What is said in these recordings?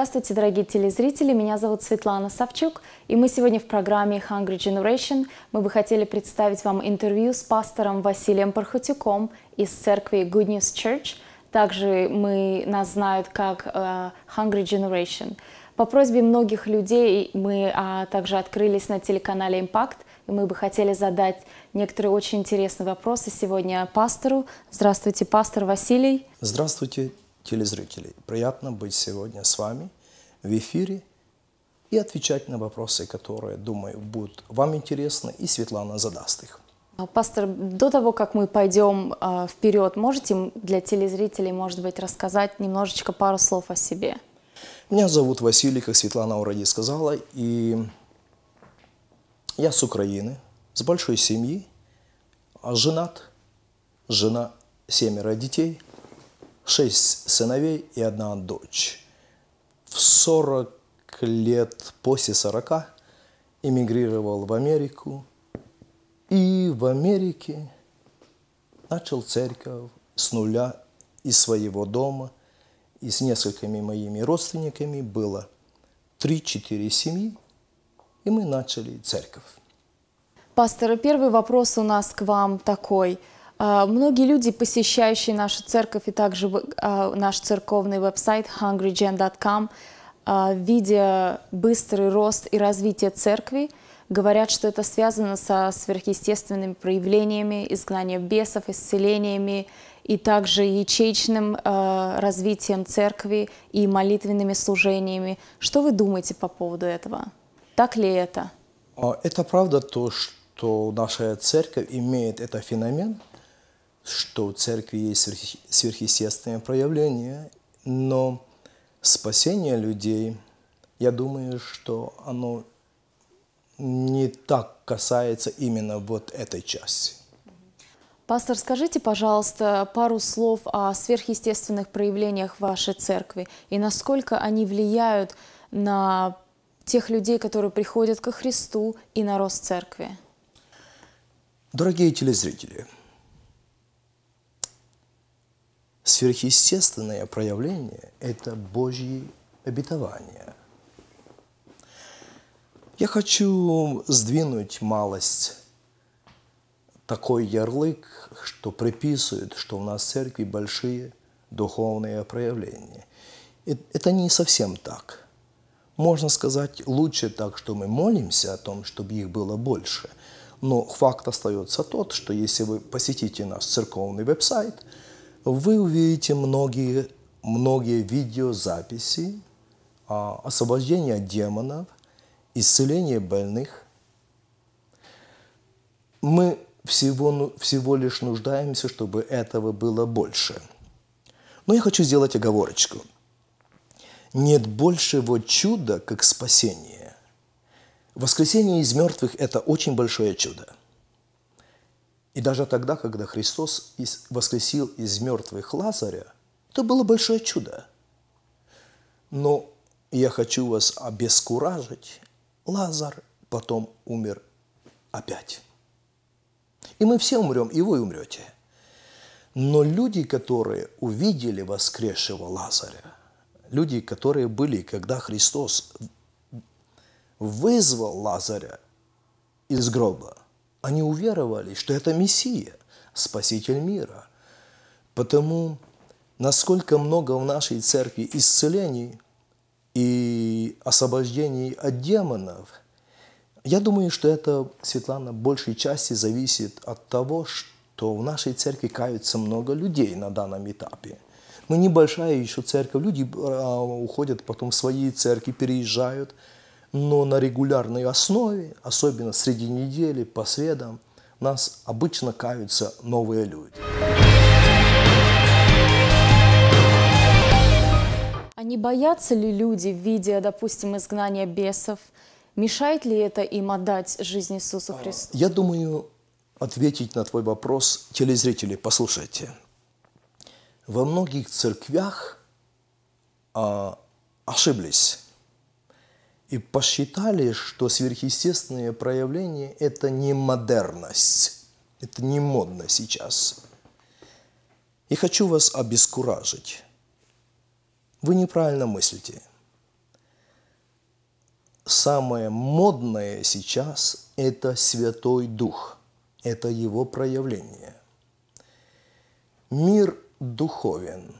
Здравствуйте, дорогие телезрители! Меня зовут Светлана Савчук, и мы сегодня в программе Hungry Generation. Мы бы хотели представить вам интервью с пастором Василием Пархутюком из церкви Good News Church. Также мы, нас знают как uh, Hungry Generation. По просьбе многих людей мы а, также открылись на телеканале Impact, и мы бы хотели задать некоторые очень интересные вопросы сегодня пастору. Здравствуйте, пастор Василий. Здравствуйте, телезрителей. Приятно быть сегодня с вами в эфире и отвечать на вопросы, которые, думаю, будут вам интересны, и Светлана задаст их. А, пастор, до того, как мы пойдем э, вперед, можете для телезрителей, может быть, рассказать немножечко пару слов о себе? Меня зовут Василий, как Светлана уроди сказала, и я с Украины, с большой семьи, а женат, жена семеро детей – шесть сыновей и одна дочь. В 40 лет после 40 эмигрировал в Америку. И в Америке начал церковь с нуля из своего дома. И с несколькими моими родственниками было 3-4 семьи, и мы начали церковь. Пастор, первый вопрос у нас к вам такой – а, многие люди, посещающие нашу церковь и также а, наш церковный веб-сайт hungrygen.com, а, видя быстрый рост и развитие церкви, говорят, что это связано со сверхъестественными проявлениями, изгнанием бесов, исцелениями и также ячеечным развитием церкви и молитвенными служениями. Что вы думаете по поводу этого? Так ли это? Это правда то, что наша церковь имеет этот феномен – что у церкви есть сверхъестественное проявление, но спасение людей, я думаю, что оно не так касается именно вот этой части. Пастор, скажите, пожалуйста, пару слов о сверхъестественных проявлениях вашей церкви и насколько они влияют на тех людей, которые приходят ко Христу и на рост церкви. Дорогие телезрители, Сверхъестественное проявление – это Божьи обетования. Я хочу сдвинуть малость такой ярлык, что приписывают, что у нас в церкви большие духовные проявления. Э, это не совсем так. Можно сказать, лучше так, что мы молимся о том, чтобы их было больше. Но факт остается тот, что если вы посетите наш церковный веб-сайт – вы увидите многие, многие видеозаписи а, освобождения демонов, исцеления больных. Мы всего, ну, всего лишь нуждаемся, чтобы этого было больше. Но я хочу сделать оговорочку. Нет большего чуда, как спасение. Воскресение из мертвых – это очень большое чудо. И даже тогда, когда Христос воскресил из мертвых Лазаря, это было большое чудо. Но я хочу вас обескуражить. Лазар потом умер опять. И мы все умрем, и вы умрете. Но люди, которые увидели воскресшего Лазаря, люди, которые были, когда Христос вызвал Лазаря из гроба – они уверовали, что это Мессия, Спаситель мира. Потому насколько много в нашей церкви исцелений и освобождений от демонов, я думаю, что это, Светлана, в большей части зависит от того, что в нашей церкви каются много людей на данном этапе. Мы ну, небольшая еще церковь, люди а, уходят потом в свои церкви, переезжают – но на регулярной основе, особенно среди недели, по средам, нас обычно каются новые люди. А не боятся ли люди, видя, допустим, изгнание бесов? Мешает ли это им отдать жизнь Иисусу а, Христу? Я думаю, ответить на твой вопрос, телезрители, послушайте. Во многих церквях а, ошиблись и посчитали, что сверхъестественные проявления – это не модерность, это не модно сейчас. И хочу вас обескуражить. Вы неправильно мыслите. Самое модное сейчас – это Святой Дух, это его проявление. Мир духовен –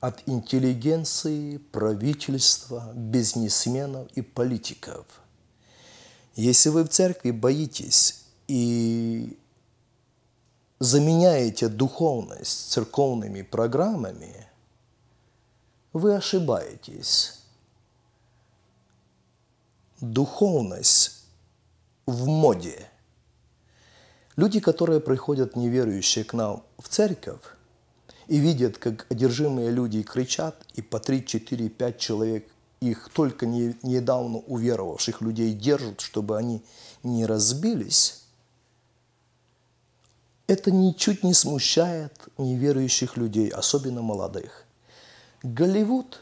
от интеллигенции, правительства, бизнесменов и политиков. Если вы в церкви боитесь и заменяете духовность церковными программами, вы ошибаетесь. Духовность в моде. Люди, которые приходят неверующие к нам в церковь, и видят, как одержимые люди кричат, и по 3, 4, 5 человек их только не, недавно уверовавших людей держат, чтобы они не разбились, это ничуть не смущает неверующих людей, особенно молодых. Голливуд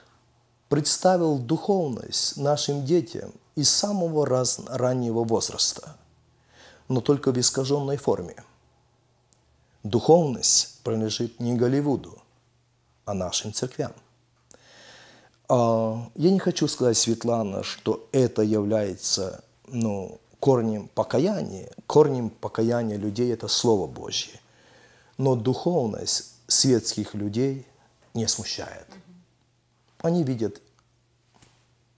представил духовность нашим детям из самого раз, раннего возраста, но только в искаженной форме – Духовность принадлежит не Голливуду, а нашим церквям. А, я не хочу сказать, Светлана, что это является ну, корнем покаяния. Корнем покаяния людей – это Слово Божье. Но духовность светских людей не смущает. Они видят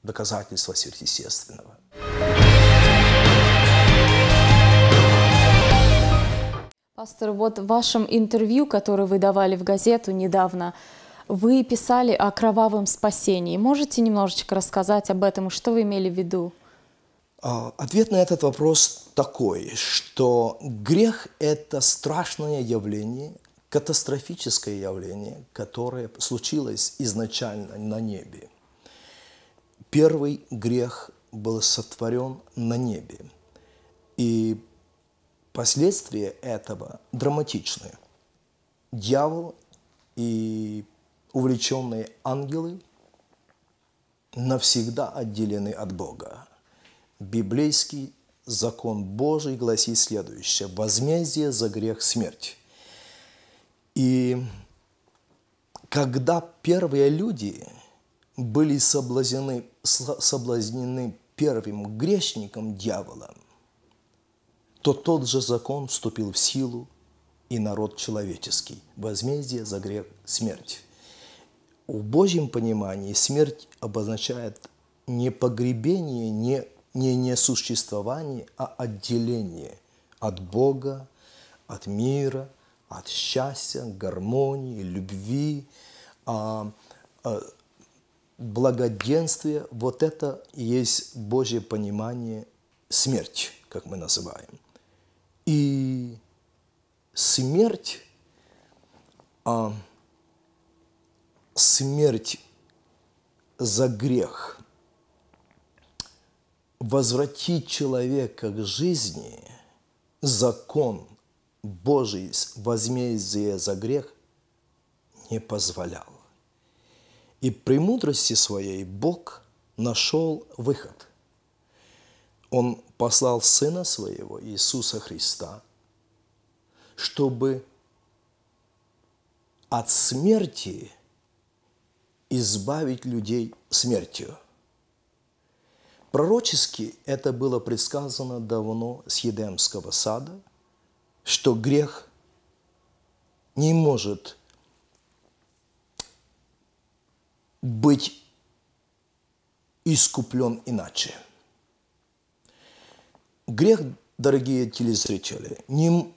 доказательства сверхъестественного. Пастор, вот в вашем интервью, которое вы давали в газету недавно, вы писали о кровавом спасении. Можете немножечко рассказать об этом что вы имели в виду? А, ответ на этот вопрос такой, что грех – это страшное явление, катастрофическое явление, которое случилось изначально на небе. Первый грех был сотворен на небе. И Последствия этого драматичные. Дьявол и увлеченные ангелы навсегда отделены от Бога. Библейский закон Божий гласит следующее. Возмездие за грех – смерть. И когда первые люди были соблазнены, соблазнены первым грешником, дьяволом – то тот же закон вступил в силу и народ человеческий. Возмездие за грех – смерть. В Божьем понимании смерть обозначает не погребение, не, не несуществование, а отделение от Бога, от мира, от счастья, гармонии, любви, а, а, благоденствия. Вот это и есть Божье понимание смерть как мы называем – и смерть, а, смерть за грех, возвратить человека к жизни, закон Божий, возмездие за грех, не позволял. И при мудрости своей Бог нашел выход – он послал Сына Своего, Иисуса Христа, чтобы от смерти избавить людей смертью. Пророчески это было предсказано давно с Едемского сада, что грех не может быть искуплен иначе – Грех, дорогие телезрители, ним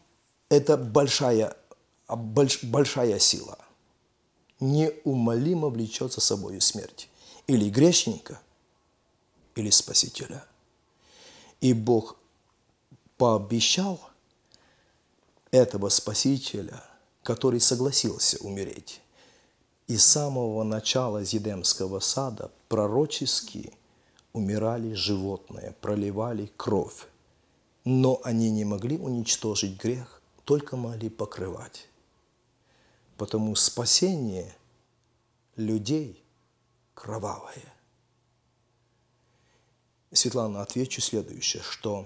это большая, а, больш, большая сила. Неумолимо влечет за собой смерть. Или грешника, или спасителя. И Бог пообещал этого спасителя, который согласился умереть. И с самого начала Зидемского сада пророчески умирали животные, проливали кровь но они не могли уничтожить грех, только могли покрывать. Потому спасение людей кровавое. Светлана, отвечу следующее, что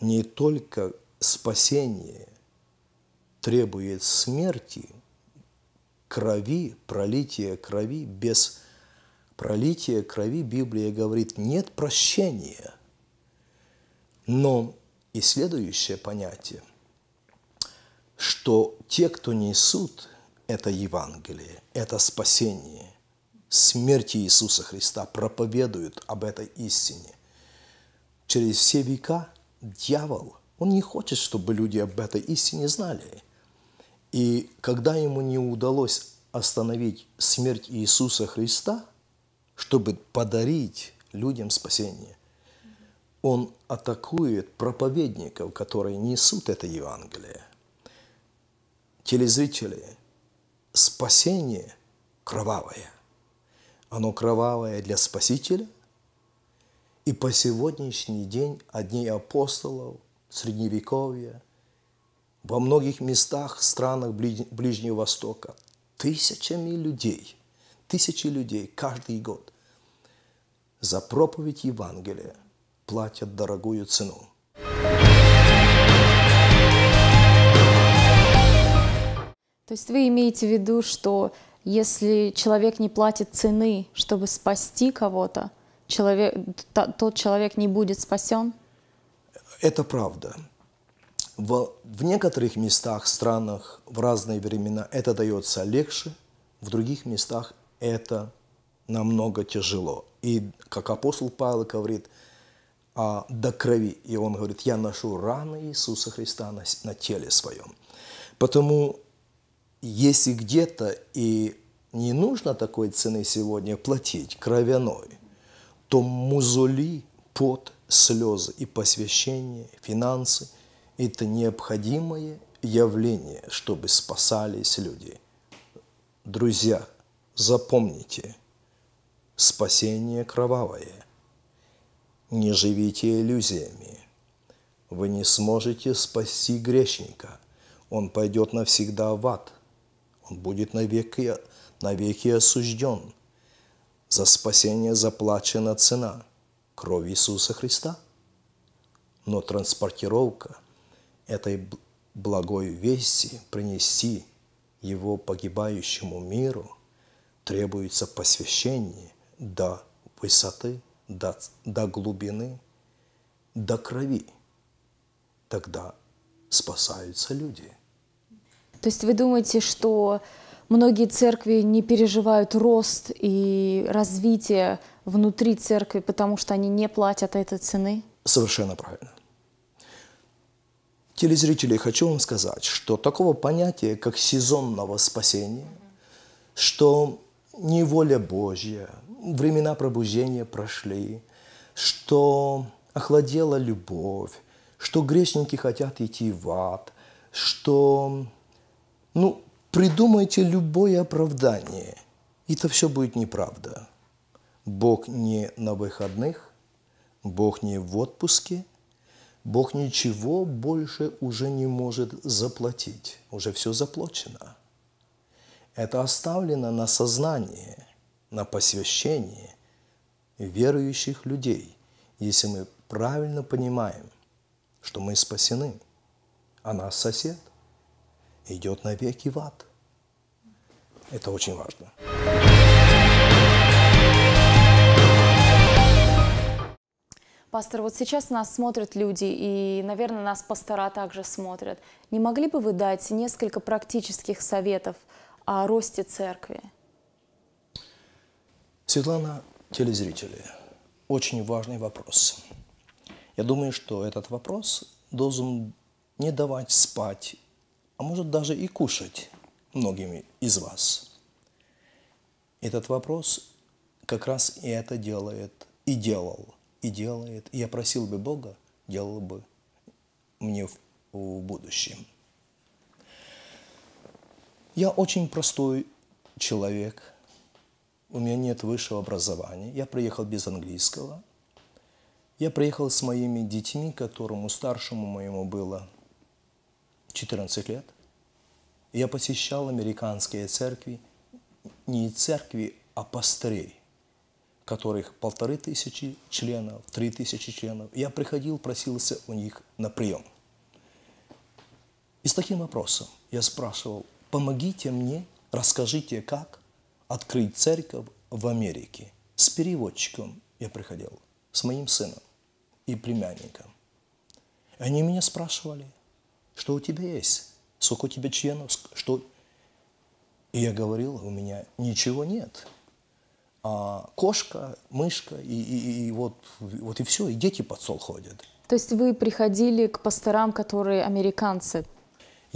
не только спасение требует смерти, крови, пролития крови, без пролития крови Библия говорит, нет прощения – но и следующее понятие, что те, кто несут это Евангелие, это спасение, смерти Иисуса Христа, проповедуют об этой истине. Через все века дьявол, он не хочет, чтобы люди об этой истине знали. И когда ему не удалось остановить смерть Иисуса Христа, чтобы подарить людям спасение – он атакует проповедников, которые несут это Евангелие. Телезрители, спасение кровавое. Оно кровавое для Спасителя. И по сегодняшний день одни апостолов Средневековья во многих местах, странах Ближнего Востока тысячами людей, тысячи людей каждый год за проповедь Евангелия – платят дорогую цену. То есть вы имеете в виду, что если человек не платит цены, чтобы спасти кого-то, человек, тот человек не будет спасен? Это правда. В, в некоторых местах, странах, в разные времена это дается легче, в других местах это намного тяжело. И как апостол Павел говорит – а, до крови. И он говорит, я ношу раны Иисуса Христа на, на теле своем. Потому если где-то и не нужно такой цены сегодня платить кровяной, то музули, пот, слезы и посвящение, финансы – это необходимое явление, чтобы спасались люди. Друзья, запомните, спасение кровавое – не живите иллюзиями. Вы не сможете спасти грешника. Он пойдет навсегда в ад. Он будет навеки, навеки осужден. За спасение заплачена цена кровь Иисуса Христа. Но транспортировка этой благой вести принести его погибающему миру требуется посвящение до высоты до, до глубины, до крови. Тогда спасаются люди. То есть вы думаете, что многие церкви не переживают рост и развитие внутри церкви, потому что они не платят этой цены? Совершенно правильно. Телезрители, хочу вам сказать, что такого понятия, как сезонного спасения, что не воля Божья, времена пробуждения прошли, что охладела любовь, что грешники хотят идти в ад, что, ну, придумайте любое оправдание, и это все будет неправда. Бог не на выходных, Бог не в отпуске, Бог ничего больше уже не может заплатить, уже все заплачено. Это оставлено на сознание, на посвящение верующих людей, если мы правильно понимаем, что мы спасены, а нас сосед идет навеки в ад. Это очень важно. Пастор, вот сейчас нас смотрят люди, и, наверное, нас пастора также смотрят. Не могли бы вы дать несколько практических советов – о росте церкви? Светлана, телезрители, очень важный вопрос. Я думаю, что этот вопрос должен не давать спать, а может даже и кушать многими из вас. Этот вопрос как раз и это делает, и делал, и делает. И я просил бы Бога, делал бы мне в, в будущем – я очень простой человек, у меня нет высшего образования, я приехал без английского. Я приехал с моими детьми, которому старшему моему было 14 лет. Я посещал американские церкви, не церкви, а пастырей, которых полторы тысячи членов, три тысячи членов. Я приходил, просился у них на прием. И с таким вопросом я спрашивал Помогите мне, расскажите как открыть церковь в Америке. С переводчиком я приходил, с моим сыном и племянником. Они меня спрашивали, что у тебя есть, сколько у тебя членов, что... И я говорил, у меня ничего нет. А кошка, мышка, и, и, и вот, вот и все, и дети под сол ходят. То есть вы приходили к пасторам, которые американцы?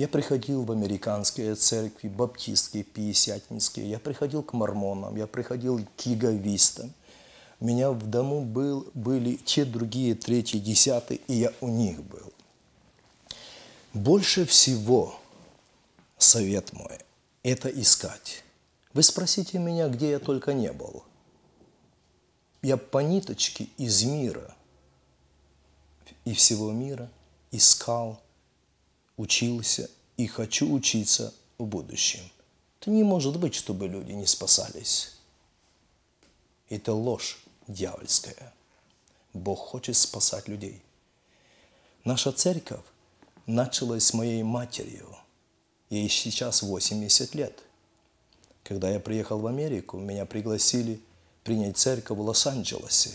Я приходил в американские церкви, баптистские, пятидесятнические, я приходил к мормонам, я приходил к яговистам. У меня в дому был, были те, другие, третьи, десятые, и я у них был. Больше всего совет мой – это искать. Вы спросите меня, где я только не был. Я по ниточке из мира и всего мира искал учился и хочу учиться в будущем. Это не может быть, чтобы люди не спасались. Это ложь дьявольская. Бог хочет спасать людей. Наша церковь началась с моей матерью. Ей сейчас 80 лет. Когда я приехал в Америку, меня пригласили принять церковь в Лос-Анджелесе.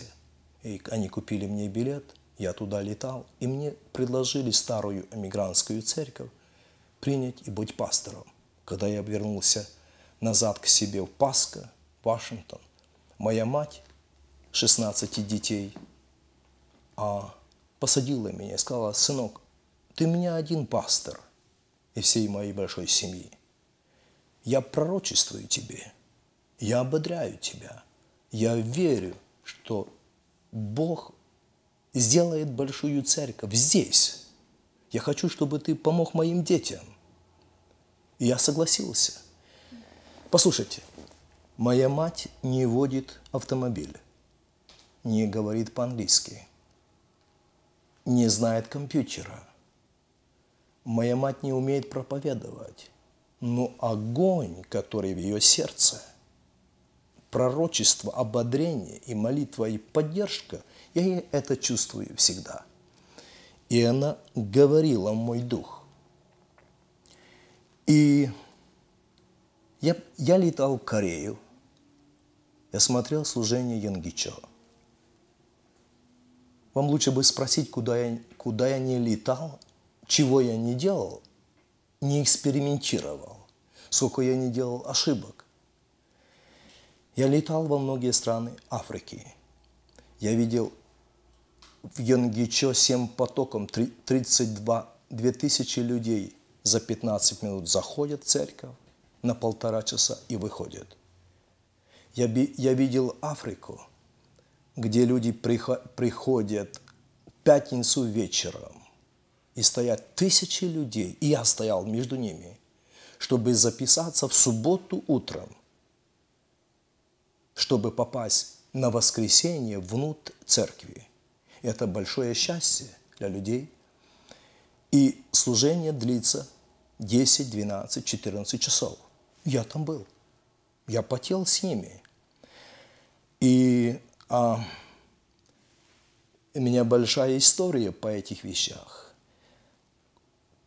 И они купили мне билет – я туда летал, и мне предложили старую эмигрантскую церковь принять и быть пастором. Когда я вернулся назад к себе в Паска, Вашингтон, моя мать, 16 детей, а посадила меня и сказала, сынок, ты меня один пастор и всей моей большой семьи. Я пророчествую тебе, я ободряю тебя, я верю, что Бог сделает большую церковь здесь. Я хочу, чтобы ты помог моим детям. И я согласился. Послушайте, моя мать не водит автомобиль, не говорит по-английски, не знает компьютера. Моя мать не умеет проповедовать, но огонь, который в ее сердце, пророчество, ободрение и молитва и поддержка – я это чувствую всегда. И она говорила мой дух. И я, я летал в Корею. Я смотрел служение Янгичо. Вам лучше бы спросить, куда я, куда я не летал, чего я не делал, не экспериментировал, сколько я не делал ошибок. Я летал во многие страны Африки. Я видел в Йонгичо семь потоком 32 2000 людей за 15 минут заходят в церковь на полтора часа и выходят. Я, би, я видел Африку, где люди приходят в пятницу вечером, и стоят тысячи людей, и я стоял между ними, чтобы записаться в субботу утром, чтобы попасть на воскресенье внутрь церкви. Это большое счастье для людей. И служение длится 10, 12, 14 часов. Я там был. Я потел с ними. И а, у меня большая история по этих вещах.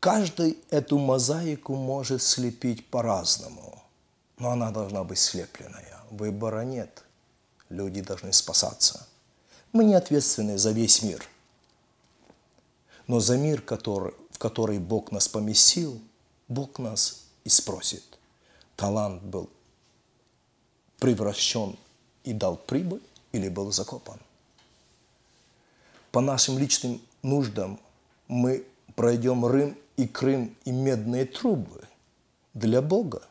Каждый эту мозаику может слепить по-разному, но она должна быть слепленная. Выбора нет. Люди должны спасаться. Мы не ответственны за весь мир. Но за мир, который, в который Бог нас поместил, Бог нас и спросит. Талант был превращен и дал прибыль или был закопан. По нашим личным нуждам мы пройдем Рим и Крым и медные трубы. Для Бога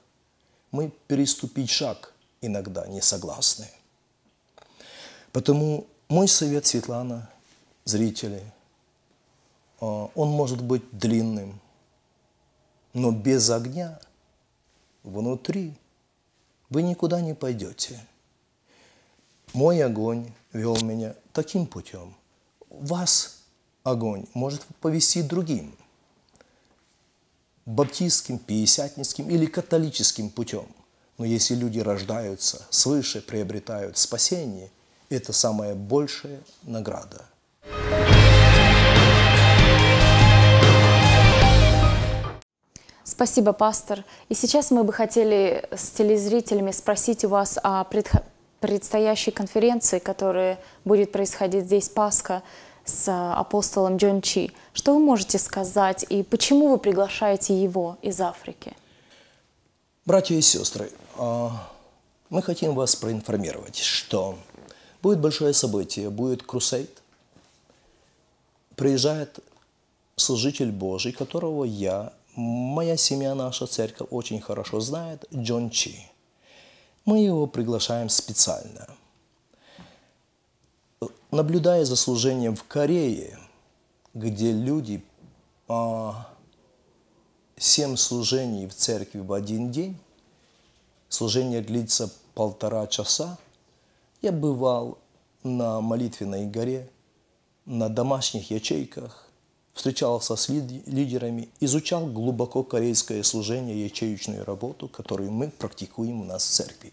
мы переступить шаг иногда не согласны. Потому мой совет, Светлана, зрители, э, он может быть длинным, но без огня внутри вы никуда не пойдете. Мой огонь вел меня таким путем. Вас огонь может повести другим, баптистским, пятидесятническим или католическим путем. Но если люди рождаются свыше, приобретают спасение – это самая большая награда. Спасибо, пастор. И сейчас мы бы хотели с телезрителями спросить у вас о предстоящей конференции, которая будет происходить здесь, Пасха, с апостолом Джон Чи. Что вы можете сказать и почему вы приглашаете его из Африки? Братья и сестры, а, мы хотим вас проинформировать, что Будет большое событие, будет крусейд. Приезжает служитель Божий, которого я, моя семья, наша церковь очень хорошо знает, Джон Чи. Мы его приглашаем специально. Наблюдая за служением в Корее, где люди а, семь служений в церкви в один день, служение длится полтора часа – я бывал на молитвенной горе, на домашних ячейках, встречался с лидерами, изучал глубоко корейское служение, ячеечную работу, которую мы практикуем у нас в церкви.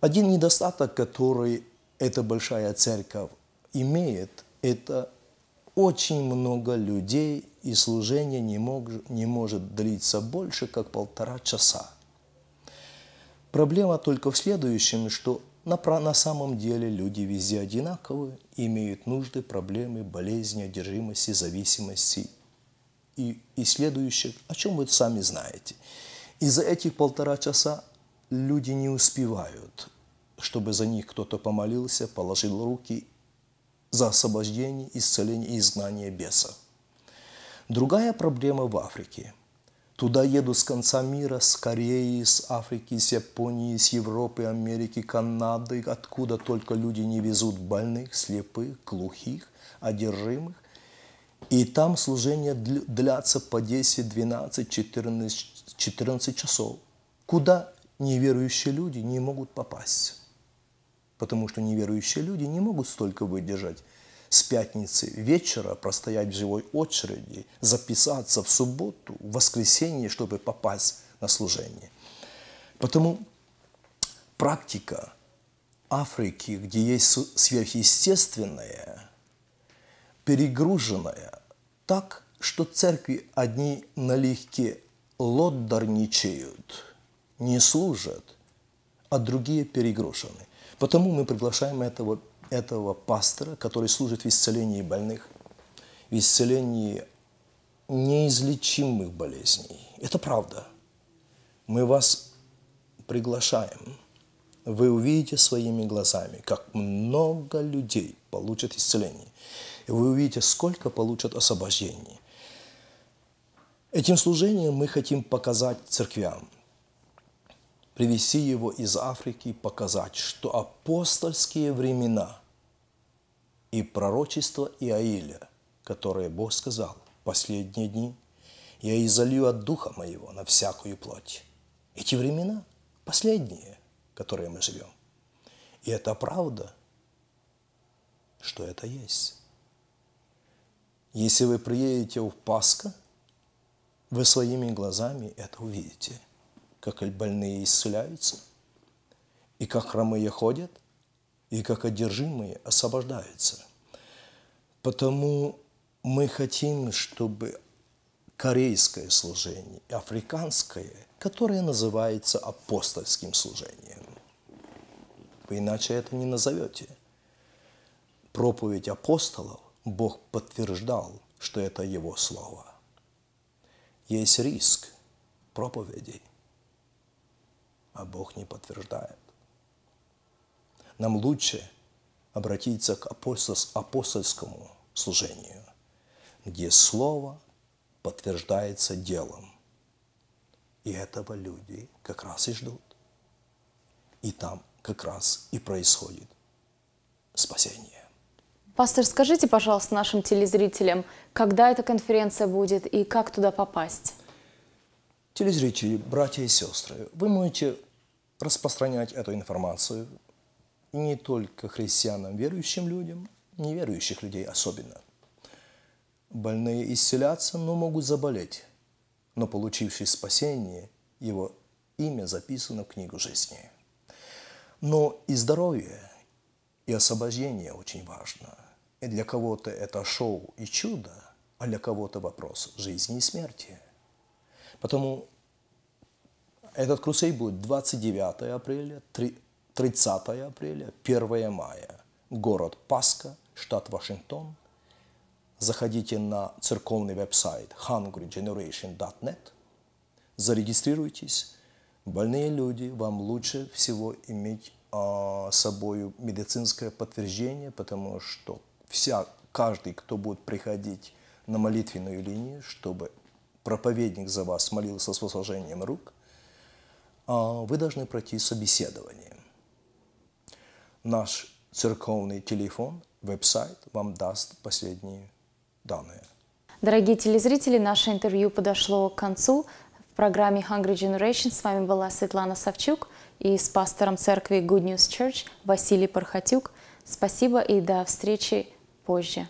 Один недостаток, который эта большая церковь имеет, это очень много людей, и служение не, мог, не может длиться больше, как полтора часа. Проблема только в следующем, что на, на самом деле люди везде одинаковы, имеют нужды, проблемы, болезни, одержимости, зависимости и, и следующих, о чем вы сами знаете. И за этих полтора часа люди не успевают, чтобы за них кто-то помолился, положил руки за освобождение, исцеление и изгнание беса. Другая проблема в Африке – Туда еду с конца мира, с Кореи, с Африки, с Японии, с Европы, Америки, Канады, откуда только люди не везут больных, слепых, глухих, одержимых. И там служение длятся по 10, 12, 14, 14 часов. Куда неверующие люди не могут попасть. Потому что неверующие люди не могут столько выдержать с пятницы вечера простоять в живой очереди, записаться в субботу, в воскресенье, чтобы попасть на служение. Потому практика Африки, где есть сверхъестественное, перегруженное, так, что церкви одни налегке лоддарничают, не служат, а другие перегружены. Потому мы приглашаем этого этого пастора, который служит в исцелении больных, в исцелении неизлечимых болезней. Это правда. Мы вас приглашаем. Вы увидите своими глазами, как много людей получат исцеление. И вы увидите, сколько получат освобождение. Этим служением мы хотим показать церквям, привести его из Африки и показать, что апостольские времена и пророчество Иаиля, которое Бог сказал в последние дни, я изолью от Духа Моего на всякую плоть. Эти времена последние, которые мы живем. И это правда, что это есть. Если вы приедете в Пасха, вы своими глазами это увидите – как больные исцеляются, и как хромые ходят, и как одержимые освобождаются. Потому мы хотим, чтобы корейское служение, африканское, которое называется апостольским служением. Вы иначе это не назовете. Проповедь апостолов Бог подтверждал, что это Его Слово. Есть риск проповедей – Бог не подтверждает. Нам лучше обратиться к апостольскому служению, где слово подтверждается делом. И этого люди как раз и ждут. И там как раз и происходит спасение. Пастор, скажите, пожалуйста, нашим телезрителям, когда эта конференция будет и как туда попасть? Телезрители, братья и сестры, вы можете распространять эту информацию не только христианам, верующим людям, неверующих людей особенно. Больные исцелятся, но могут заболеть, но получивший спасение, его имя записано в книгу жизни. Но и здоровье, и освобождение очень важно. И для кого-то это шоу и чудо, а для кого-то вопрос жизни и смерти. Потому этот крусей будет 29 апреля, 30 апреля, 1 мая. Город Паска, штат Вашингтон. Заходите на церковный веб-сайт hungrygeneration.net, зарегистрируйтесь. Больные люди, вам лучше всего иметь э, а, собой медицинское подтверждение, потому что вся, каждый, кто будет приходить на молитвенную линию, чтобы проповедник за вас молился с возложением рук, а, вы должны пройти собеседование. Наш церковный телефон, веб-сайт вам даст последние данные. Дорогие телезрители, наше интервью подошло к концу. В программе Hungry Generation с вами была Светлана Савчук и с пастором церкви Good News Church Василий Пархатюк. Спасибо и до встречи позже.